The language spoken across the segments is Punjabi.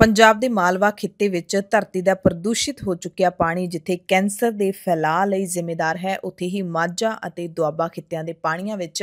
ਪੰਜਾਬ ਦੇ ਮਾਲਵਾ ਖਿੱਤੇ ਵਿੱਚ ਧਰਤੀ ਦਾ ਪ੍ਰਦੂਸ਼ਿਤ ਹੋ ਚੁੱਕਿਆ ਪਾਣੀ ਜਿੱਥੇ ਕੈਂਸਰ ਦੇ ਫੈਲਾਅ ਲਈ ਜ਼ਿੰਮੇਵਾਰ ਹੈ ਉੱਥੇ ਹੀ ਮਾਝਾ ਅਤੇ ਦੁਆਬਾ ਖਿੱਤਿਆਂ ਦੇ ਪਾਣੀਆਂ ਵਿੱਚ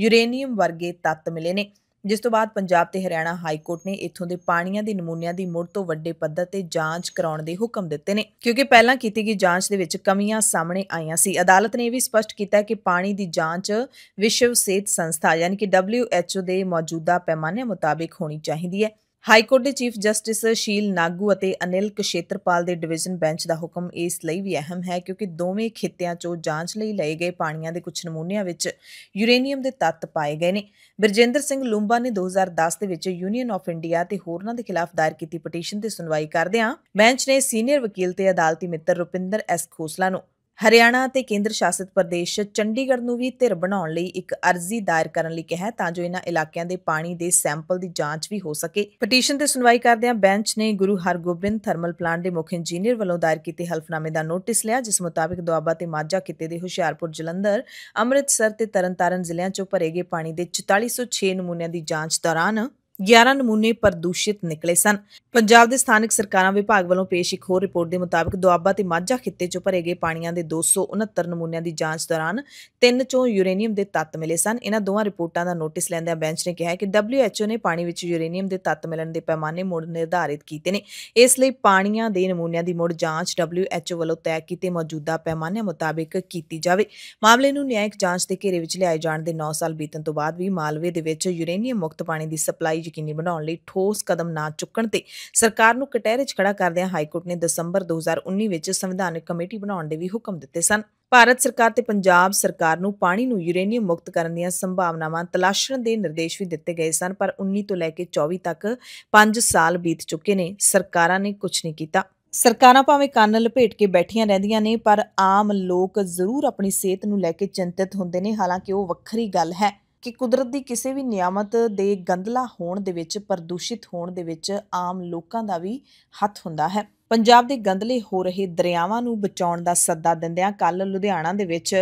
ਯੂਰੇਨੀਅਮ ਵਰਗੇ ਤੱਤ ਮਿਲੇ ਨੇ ਜਿਸ ਤੋਂ ਬਾਅਦ ਪੰਜਾਬ ਤੇ ਹਰਿਆਣਾ ਹਾਈ ਕੋਰਟ ਨੇ ਇੱਥੋਂ ਦੇ ਪਾਣੀਆਂ ਦੇ ਨਮੂਨਿਆਂ ਦੀ ਮੁੜ ਤੋਂ ਵੱਡੇ ਪੱਧਰ ਤੇ ਜਾਂਚ ਕਰਾਉਣ ਦੇ ਹੁਕਮ ਦਿੱਤੇ ਨੇ ਕਿਉਂਕਿ ਪਹਿਲਾਂ ਕੀਤੀ ਗਈ ਜਾਂਚ ਦੇ ਵਿੱਚ ਕਮੀਆਂ ਸਾਹਮਣੇ ਆਈਆਂ ਸੀ ਅਦਾਲਤ ਨੇ ਇਹ ਵੀ ਸਪਸ਼ਟ ਕੀਤਾ ਕਿ ਪਾਣੀ ਦੀ ਜਾਂਚ ਵਿਸ਼ਵ ਸਿਹਤ ਸੰਸਥਾ ਯਾਨੀ ਕਿ WHO ਦੇ ਮੌਜੂਦਾ ਪੈਮਾਨੇ ਮੁਤਾਬਿਕ ਹੋਣੀ ਚਾਹੀਦੀ ਹੈ ਹਾਈਕੋਰਟ ਦੇ ਚੀਫ ਜਸਟਿਸ ਸ਼ੀਲ ਨਾਗੂ ਅਤੇ ਅਨਿਲ ਕਸ਼ੇਤਰਪਾਲ ਦੇ ਡਿਵੀਜ਼ਨ ਬੈਂਚ ਦਾ ਹੁਕਮ ਇਸ ਲਈ ਵੀ ਅਹਿਮ ਹੈ ਕਿਉਂਕਿ ਦੋਵੇਂ ਖਿੱਤਿਆਂ 'ਚੋਂ ਜਾਂਚ ਲਈ ਲਏ ਗਏ ਪਾਣੀਆਂ ਦੇ ਕੁਝ ਨਮੂਨਿਆਂ ਵਿੱਚ ਯੂਰੇਨੀਅਮ ਦੇ ਤੱਤ ਪਾਏ ਗਏ ਨੇ ਬਿਰਜਿੰਦਰ ਸਿੰਘ ਲੂੰਬਾ ਨੇ 2010 ਦੇ ਵਿੱਚ ਯੂਨੀਅਨ ਆਫ ਇੰਡੀਆ ਤੇ ਹੋਰਨਾਂ ਦੇ ਖਿਲਾਫ ਦਾਇਰ ਕੀਤੀ ਪਟੀਸ਼ਨ ਤੇ ਸੁਣਵਾਈ ਕਰਦਿਆਂ ਬੈਂਚ ਨੇ ਸੀਨੀਅਰ ਵਕੀਲ ਤੇ ਅਦਾਲਤੀ ਮਿੱਤਰ ਰੁਪਿੰਦਰ ਐਸ ਖੋਸਲਾ ਨੂੰ ਹਰਿਆਣਾ ਤੇ ਕੇਂਦਰ ਸ਼ਾਸਿਤ ਪ੍ਰਦੇਸ਼ ਚੰਡੀਗੜ੍ਹ ਨੂੰ ਵੀ ਧਿਰ ਬਣਾਉਣ ਲਈ ਇੱਕ ਅਰਜ਼ੀ ਦਾਇਰ ਕਰਨ ਲਈ ਕਿਹਾ ਤਾਂ ਜੋ ਇਹਨਾਂ ਇਲਾਕਿਆਂ ਦੇ ਪਾਣੀ ਦੇ ਸੈਂਪਲ ਦੀ ਜਾਂਚ ਵੀ ਹੋ ਸਕੇ ਪਟੀਸ਼ਨ ਤੇ ਸੁਣਵਾਈ ਕਰਦਿਆਂ ਬੈਂਚ ਨੇ ਗੁਰੂ ਹਰਗੋਬਿੰਦ ਥਰਮਲ ਪਲਾਂਟ ਦੇ ਮੁੱਖ ਇੰਜੀਨੀਅਰ ਵੱਲੋਂ ਦਾਇਰ ਕੀਤੇ ਹਲਫਨਾਮੇ ਦਾ ਨੋਟਿਸ ਲਿਆ ਜਿਸ ਮੁਤਾਬਕ ਦੁਆਬਾ ਤੇ ਮਾਝਾ ਕਿਤੇ ਦੇ ਹੁਸ਼ਿਆਰਪੁਰ ਜਲੰਧਰ ਅੰਮ੍ਰਿਤਸਰ ਤੇ ਤਰਨਤਾਰਨ ਜ਼ਿਲ੍ਹਿਆਂ 'ਚੋਂ ਭਰੇ ਗਏ ਪਾਣੀ ਦੇ 4406 ਨਮੂਨਿਆਂ ਦੀ ਜਾਂਚ ਦੌਰਾਨ 11 ਨਮੂਨੇ ਪ੍ਰਦੂਸ਼ਿਤ ਨਿਕਲੇ ਸਨ ਪੰਜਾਬ ਦੇ ਸਥਾਨਕ ਸਰਕਾਰਾਂ ਵਿਭਾਗ ਵੱਲੋਂ ਪੇਸ਼ ਇੱਕ ਹੋਰ ਰਿਪੋਰਟ ਦੇ ਮੁਤਾਬਕ ਦੁਆਬਾ ਤੇ ਮਾਝਾ ਖਿੱਤੇ 'ਚ ਭਰੇ ਗਏ ਪਾਣੀਆਂ ਦੇ 269 ਨਮੂਨਿਆਂ ਦੀ ਜਾਂਚ ਦੌਰਾਨ ਤਿੰਨ 'ਚੋਂ ਯੂਰੇਨੀਅਮ ਦੇ ਤੱਤ ਮਿਲੇ ਸਨ ਇਹਨਾਂ ਦੋਵਾਂ ਰਿਪੋਰਟਾਂ ਦਾ ਨੋਟਿਸ ਲੈਂਦਿਆਂ ਬੈਂਚ ਨੇ ਕਿਹਾ ਕਿ WHO ਨੇ ਪਾਣੀ ਵਿੱਚ ਯੂਰੇਨੀਅਮ ਦੇ ਤੱਤ ਮਿਲਣ ਦੇ ਪੈਮਾਨੇ ਮੁੜ ਨਿਰਧਾਰਿਤ ਕੀਤੇ ਨੇ ਇਸ ਲਈ ਪਾਣੀਆਂ ਦੇ ਨਮੂਨਿਆਂ ਦੀ ਮੁੜ ਜਾਂਚ WHO ਵੱਲੋਂ ਤੈਅ ਕੀਤੇ ਮੌਜੂਦਾ ਪੈਮਾਨੇ ਮੁਤਾਬਕ ਕੀਤੀ ਜਾਵੇ ਮਾਮਲੇ ਨੂੰ ਨਿਆਇਕ ਜਾਂਚ ਦੇ ਘੇਰੇ ਵਿੱਚ ਲਿਆਏ ਜਾਣ ਦੇ 9 ਸਾਲ ਬੀਤਣ ਤੋਂ ਬਾਅਦ ਵੀ ਮਾਲਵੇ ਦੇ ਵਿੱਚ ਯੂਰੇਨੀਅਮ ਮੁਕਤ ਪਾਣੀ ਦੀ ਸਪਲਾਈ ਯਕੀਨੀ ਬਣਾਉਣ ਲਈ ਠੋਸ ਕਦਮ ਨਾ ਚੁੱਕਣ ਤੇ ਸਰਕਾਰ ਨੂੰ ਕਟਹਿਰੇ 'ਚ ਖੜਾ ਕਰਦਿਆਂ ਹਾਈਕੋਰਟ ਨੇ ਦਸੰਬਰ 2019 ਵਿੱਚ ਸੰਵਿਧਾਨਕ ਕਮੇਟੀ ਬਣਾਉਣ ਦੇ ਵੀ ਹੁਕਮ ਦਿੱਤੇ ਸਨ ਭਾਰਤ ਸਰਕਾਰ ਤੇ ਪੰਜਾਬ ਸਰਕਾਰ ਨੂੰ ਪਾਣੀ ਨੂੰ ਯੂਰੇਨੀਅਮ ਮੁਕਤ ਕਰਨ ਦੀਆਂ ਸੰਭਾਵਨਾਵਾਂ ਤਲਾਸ਼ਣ ਦੇ ਨਿਰਦੇਸ਼ ਵੀ ਦਿੱਤੇ ਗਏ ਸਨ ਪਰ 19 ਤੋਂ ਲੈ ਕੇ 24 ਤੱਕ 5 ਸਾਲ ਬੀਤ ਚੁੱਕੇ ਨੇ ਸਰਕਾਰਾਂ ਨੇ ਕੁਝ ਨਹੀਂ ਕੀਤਾ ਸਰਕਾਰਾਂ ਭਾਵੇਂ ਕੰਨ ਲਪੇਟ ਕੇ ਬੈਠੀਆਂ ਰਹਿੰਦੀਆਂ ਨੇ ਪਰ ਆਮ ਲੋਕ ਜ਼ਰੂਰ ਆਪਣੀ ਸਿਹਤ ਨੂੰ ਲੈ ਕੇ ਚਿੰਤਤ ਹੁੰਦੇ ਨੇ ਹਾਲਾਂਕਿ ਉਹ ਵੱਖਰੀ ਗੱਲ ਹੈ ਕਿ ਕੁਦਰਤ ਦੀ ਕਿਸੇ ਵੀ ਨਿਯਮਤ ਦੇ ਗੰਦਲਾ ਹੋਣ ਦੇ ਵਿੱਚ ਪ੍ਰਦੂਸ਼ਿਤ ਹੋਣ ਦੇ ਵਿੱਚ ਆਮ ਲੋਕਾਂ ਦਾ ਵੀ ਹੱਥ ਹੁੰਦਾ ਹੈ ਪੰਜਾਬ ਦੇ ਗੰਦਲੇ ਹੋ ਰਹੇ ਦਰਿਆਵਾਂ ਨੂੰ ਬਚਾਉਣ ਦਾ ਸੱਦਾ ਦਿੰਦਿਆਂ ਕੱਲ ਲੁਧਿਆਣਾ ਦੇ ਵਿੱਚ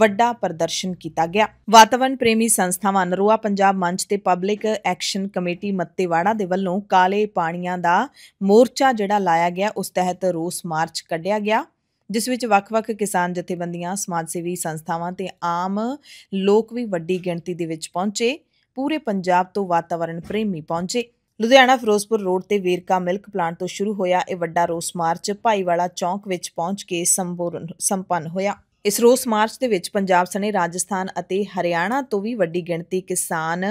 ਵੱਡਾ ਪ੍ਰਦਰਸ਼ਨ ਕੀਤਾ ਗਿਆ ਵਾਤਾਵਰਣ ਪ੍ਰੇਮੀ ਸੰਸਥਾਵਾਂ ਨਰੋਆ ਪੰਜਾਬ ਮੰਚ ਤੇ ਪਬਲਿਕ ਐਕਸ਼ਨ ਕਮੇਟੀ ਮੱਤੇਵਾੜਾ ਦੇ ਵੱਲੋਂ ਕਾਲੇ ਪਾਣੀਆਂ ਦਾ ਮੋਰਚਾ ਜਿਹੜਾ ਲਾਇਆ ਗਿਆ ਉਸ ਤਹਿਤ ਰੋਸ ਮਾਰਚ ਕੱਢਿਆ ਗਿਆ ਜਿਸ ਵਿੱਚ ਵੱਖ-ਵੱਖ ਕਿਸਾਨ ਜਥੇਬੰਦੀਆਂ ਸਮਾਜ ਸੇਵੀ ਸੰਸਥਾਵਾਂ ਤੇ ਆਮ ਲੋਕ ਵੀ ਵੱਡੀ ਗਿਣਤੀ ਦੇ ਵਿੱਚ ਪਹੁੰਚੇ ਪੂਰੇ ਪੰਜਾਬ ਤੋਂ ਵਾਤਾਵਰਣ ਪ੍ਰੇਮੀ ਪਹੁੰਚੇ ਲੁਧਿਆਣਾ ਫਿਰੋਜ਼ਪੁਰ ਰੋਡ ਤੇ ਵੇਰਕਾ ਮਿਲਕ ਪਲਾਂਟ ਤੋਂ ਸ਼ੁਰੂ ਹੋਇਆ ਇਹ ਵੱਡਾ ਰੋਸ ਮਾਰਚ ਭਾਈਵਾਲਾ ਚੌਂਕ ਵਿੱਚ ਪਹੁੰਚ ਕੇ ਸੰਪੂਰਨ ਸੰਪੰਨ ਹੋਇਆ ਇਸ ਰੋਸ ਮਾਰਚ ਦੇ ਵਿੱਚ ਪੰਜਾਬ ਸਣੇ ਰਾਜਸਥਾਨ ਅਤੇ ਹਰਿਆਣਾ ਤੋਂ ਵੀ ਵੱਡੀ ਗਿਣਤੀ ਕਿਸਾਨ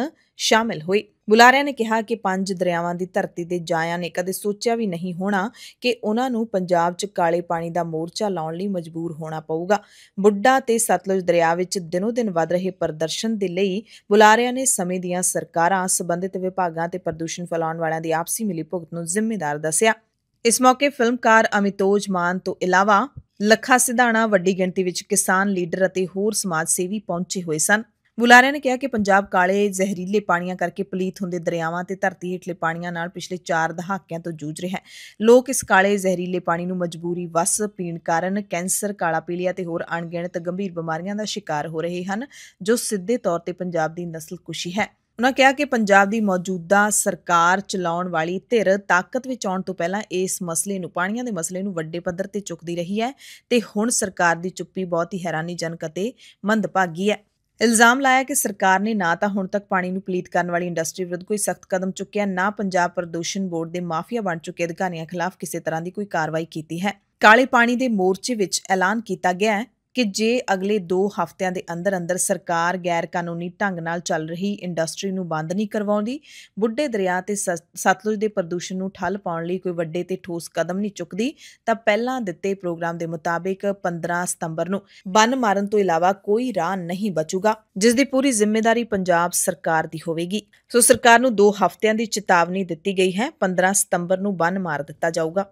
ਸ਼ਾਮਿਲ ਹੋਏ ਬੁਲਾਰਿਆਂ ਨੇ ਕਿਹਾ ਕਿ ਪੰਜ ਦਰਿਆਵਾਂ ਦੀ ਧਰਤੀ ਦੇ ਜਾਇਆਂ ਨੇ ਕਦੇ ਸੋਚਿਆ ਵੀ ਨਹੀਂ ਹੋਣਾ ਕਿ ਉਹਨਾਂ ਨੂੰ ਪੰਜਾਬ 'ਚ ਕਾਲੇ ਪਾਣੀ ਦਾ ਮੋਰਚਾ ਲਾਉਣ ਲਈ ਮਜਬੂਰ ਹੋਣਾ ਪਊਗਾ ਬੁੱਢਾ ਤੇ ਸਤਲੁਜ ਦਰਿਆ ਵਿੱਚ ਦਿਨੋ-ਦਿਨ ਵੱਧ ਰਹੇ ਪ੍ਰਦਰਸ਼ਨ ਦੇ ਲਈ ਬੁਲਾਰਿਆਂ ਨੇ ਸਮੇਂ ਦੀਆਂ ਸਰਕਾਰਾਂ ਸੰਬੰਧਿਤ ਵਿਭਾਗਾਂ ਤੇ ਪ੍ਰਦੂਸ਼ਣ ਫੈਲਾਉਣ ਵਾਲਿਆਂ ਦੀ ਆਪਸੀ ਮਿਲੀ ਭੁਗਤ ਨੂੰ ਜ਼ਿੰਮੇਦਾਰ ਦੱਸਿਆ ਇਸ ਮੌਕੇ ਫਿਲਮਕਾਰ ਅਮਿਤੋਜ ਮਾਨ ਤੋਂ ਇਲਾਵਾ ਲੱਖਾ ਸਿਧਾਣਾ ਵੱਡੀ ਗਿਣਤੀ ਵਿੱਚ ਕਿਸਾਨ ਲੀਡਰ ਅਤੇ ਹੋਰ ਸਮਾਜ ਸੇਵੀ ਪਹੁੰਚੇ ਹੋਏ ਸਨ ਬੁਲਾਰੇ ਨੇ ਕਿਹਾ ਕਿ ਪੰਜਾਬ ਕਾਲੇ ਜ਼ਹਿਰੀਲੇ ਪਾਣੀਆਂ ਕਰਕੇ ਪਲੀਤ ਹੁੰਦੇ ਦਰਿਆਵਾਂ ਤੇ ਧਰਤੀ ਹੇਠਲੇ ਪਾਣੀਆਂ ਨਾਲ ਪਿਛਲੇ 4 ਦਹਾਕਿਆਂ ਤੋਂ ਜੂਝ ਰਿਹਾ ਹੈ ਲੋਕ ਇਸ ਕਾਲੇ ਜ਼ਹਿਰੀਲੇ ਪਾਣੀ ਨੂੰ ਮਜਬੂਰੀ ਵਸ ਪੀਣ ਕਾਰਨ ਕੈਂਸਰ ਕਾਲਾ ਪੀਲੀਆ ਤੇ ਹੋਰ ਅਣਗਿਣਤ ਗੰਭੀਰ ਬਿਮਾਰੀਆਂ ਦਾ ਸ਼ਿਕਾਰ ਹੋ ਰਹੇ ਹਨ ਜੋ ਸਿੱਧੇ ਤੌਰ ਤੇ ਪੰਜਾਬ ਦੀ ਨਸਲ ਕੁਸ਼ੀ ਹੈ ਉਹਨਾਂ ਕਿਹਾ ਕਿ ਪੰਜਾਬ ਦੀ ਮੌਜੂਦਾ ਸਰਕਾਰ ਚਲਾਉਣ ਵਾਲੀ ਧਿਰ ਤਾਕਤ ਵਿੱਚ ਆਉਣ ਤੋਂ ਪਹਿਲਾਂ ਇਸ ਮਸਲੇ ਨੂੰ ਪਾਣੀਆਂ ਦੇ ਮਸਲੇ ਨੂੰ ਵੱਡੇ ਪੱਧਰ ਤੇ ਚੁੱਕਦੀ ਰਹੀ ਹੈ ਤੇ ਹੁਣ ਸਰਕਾਰ ਦੀ ਚੁੱਪੀ ਬਹੁਤ ਹੀ ਹੈਰਾਨੀਜਨਕ ਅਤੇ ਮੰਦਭਾਗੀ ਹੈ ਇਲਜ਼ਾਮ ਲਾਇਆ ਕਿ ਸਰਕਾਰ ਨੇ ਨਾ ਤਾਂ ਹੁਣ ਤੱਕ ਪਾਣੀ ਨੂੰ ਪਲੀਤ ਕਰਨ ਵਾਲੀ ਇੰਡਸਟਰੀ ਵਿਰੁੱਧ ਕੋਈ ਸਖਤ ਕਦਮ ਚੁੱਕਿਆ ਨਾ ਪੰਜਾਬ ਪ੍ਰਦੂਸ਼ਣ ਬੋਰਡ ਦੇ ਮਾਫੀਆ ਬਣ ਚੁੱਕੇ ਅਧਿਕਾਰੀਆਂ ਖਿਲਾਫ ਕਿਸੇ ਤਰ੍ਹਾਂ ਦੀ ਕੋਈ ਕਾਰਵਾਈ ਕੀਤੀ ਹੈ ਕਾਲੇ ਪਾਣੀ ਦੇ ਮੋਰਚੇ ਵਿੱਚ ਐਲਾਨ ਕੀਤਾ ਗਿਆ ਹੈ ਕਿ ਜੇ ਅਗਲੇ 2 ਹਫ਼ਤਿਆਂ ਦੇ ਅੰਦਰ ਅੰਦਰ ਸਰਕਾਰ ਗੈਰ ਕਾਨੂੰਨੀ ਢੰਗ ਨਾਲ ਚੱਲ ਰਹੀ ਇੰਡਸਟਰੀ ਨੂੰ ਬੰਦ ਨਹੀਂ ਕਰਵਾਉਂਦੀ ਬੁੱਢੇ ਦਰਿਆ ਤੇ ਸਤਲੁਜ ਦੇ ਪ੍ਰਦੂਸ਼ਣ ਨੂੰ ਠੱਲ ਪਾਉਣ ਲਈ ਕੋਈ ਵੱਡੇ ਤੇ ਠੋਸ ਕਦਮ ਨਹੀਂ ਚੁੱਕਦੀ ਤਾਂ ਪਹਿਲਾਂ ਦਿੱਤੇ ਪ੍ਰੋਗਰਾਮ ਦੇ ਮੁਤਾਬਿਕ 15 ਸਤੰਬਰ ਨੂੰ ਬੰਨ ਮਾਰਨ ਤੋਂ ਇਲਾਵਾ ਕੋਈ ਰਾਹ ਨਹੀਂ ਬਚੂਗਾ ਜਿਸ ਦੀ ਪੂਰੀ ਜ਼ਿੰਮੇਵਾਰੀ ਪੰਜਾਬ ਸਰਕਾਰ ਦੀ ਹੋਵੇਗੀ ਸੋ ਸਰਕਾਰ ਨੂੰ 2 ਹਫ਼ਤਿਆਂ ਦੀ ਚੇਤਾਵਨੀ ਦਿੱਤੀ ਗਈ ਹੈ 15 ਸਤੰਬਰ ਨੂੰ ਬੰਨ ਮਾਰ ਦਿੱਤਾ ਜਾਊਗਾ